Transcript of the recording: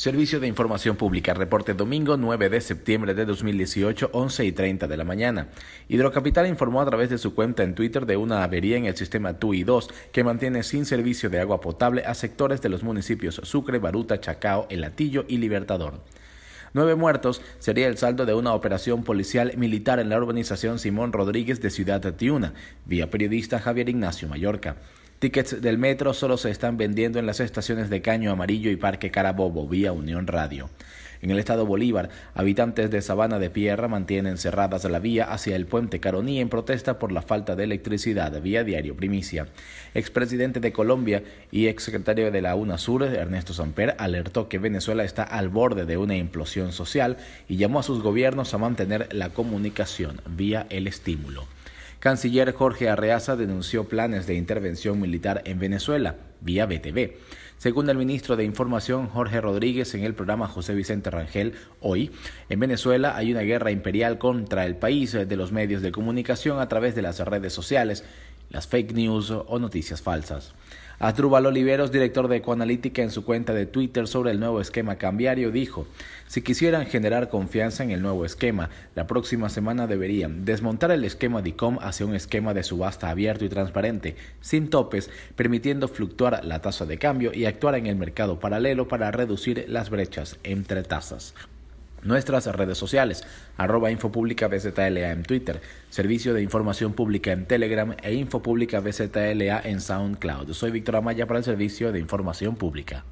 Servicio de Información Pública, reporte domingo 9 de septiembre de 2018, 11 y 30 de la mañana. Hidrocapital informó a través de su cuenta en Twitter de una avería en el sistema TUI 2 que mantiene sin servicio de agua potable a sectores de los municipios Sucre, Baruta, Chacao, El Atillo y Libertador. Nueve muertos sería el saldo de una operación policial militar en la urbanización Simón Rodríguez de Ciudad Tiuna, vía periodista Javier Ignacio Mallorca. Tickets del metro solo se están vendiendo en las estaciones de Caño Amarillo y Parque Carabobo vía Unión Radio. En el estado Bolívar, habitantes de Sabana de Pierra mantienen cerradas la vía hacia el puente Caroní en protesta por la falta de electricidad vía Diario Primicia. Expresidente de Colombia y exsecretario de la UNASUR, Ernesto Samper, alertó que Venezuela está al borde de una implosión social y llamó a sus gobiernos a mantener la comunicación vía el estímulo. Canciller Jorge Arreaza denunció planes de intervención militar en Venezuela vía BTV. Según el ministro de Información Jorge Rodríguez en el programa José Vicente Rangel, hoy, en Venezuela hay una guerra imperial contra el país de los medios de comunicación a través de las redes sociales las fake news o noticias falsas. Adrúbal Oliveros, director de Ecoanalítica, en su cuenta de Twitter sobre el nuevo esquema cambiario, dijo, si quisieran generar confianza en el nuevo esquema, la próxima semana deberían desmontar el esquema DICOM hacia un esquema de subasta abierto y transparente, sin topes, permitiendo fluctuar la tasa de cambio y actuar en el mercado paralelo para reducir las brechas entre tasas. Nuestras redes sociales, arroba Infopública BZLA en Twitter, Servicio de Información Pública en Telegram e Infopública BZLA en SoundCloud. Soy Víctor Amaya para el Servicio de Información Pública.